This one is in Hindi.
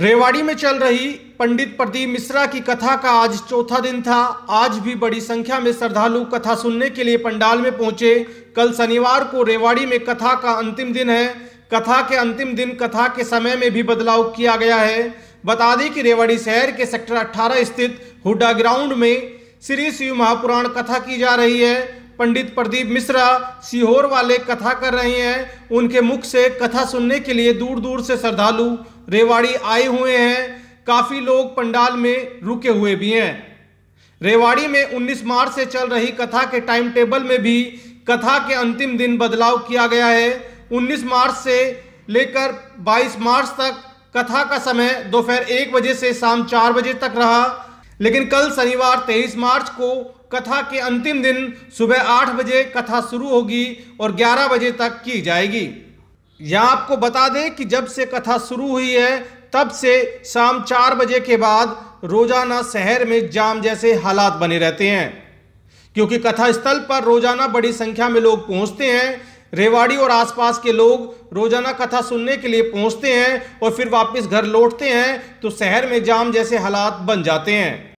रेवाड़ी में चल रही पंडित प्रदीप मिश्रा की कथा का आज चौथा दिन था आज भी बड़ी संख्या में श्रद्धालु कथा सुनने के लिए पंडाल में पहुंचे कल शनिवार को रेवाड़ी में कथा का अंतिम दिन है कथा के अंतिम दिन कथा के समय में भी बदलाव किया गया है बता दें कि रेवाड़ी शहर के सेक्टर अट्ठारह स्थित हुडा ग्राउंड में श्री शिव महापुराण कथा की जा रही है पंडित प्रदीप मिश्रा सीहोर वाले कथा कर रहे हैं उनके मुख से कथा सुनने के लिए दूर दूर से श्रद्धालु रेवाड़ी आए हुए हैं काफी लोग पंडाल में रुके हुए भी हैं रेवाड़ी में 19 मार्च से चल रही कथा के टाइम टेबल में भी कथा के अंतिम दिन बदलाव किया गया है 19 मार्च से लेकर 22 मार्च तक कथा का समय दोपहर एक बजे से शाम चार बजे तक रहा लेकिन कल शनिवार 23 मार्च को कथा के अंतिम दिन सुबह आठ बजे कथा शुरू होगी और ग्यारह बजे तक की जाएगी यहां आपको बता दें कि जब से कथा शुरू हुई है तब से शाम चार बजे के बाद रोजाना शहर में जाम जैसे हालात बने रहते हैं क्योंकि कथा स्थल पर रोजाना बड़ी संख्या में लोग पहुंचते हैं रेवाड़ी और आसपास के लोग रोजाना कथा सुनने के लिए पहुंचते हैं और फिर वापस घर लौटते हैं तो शहर में जाम जैसे हालात बन जाते हैं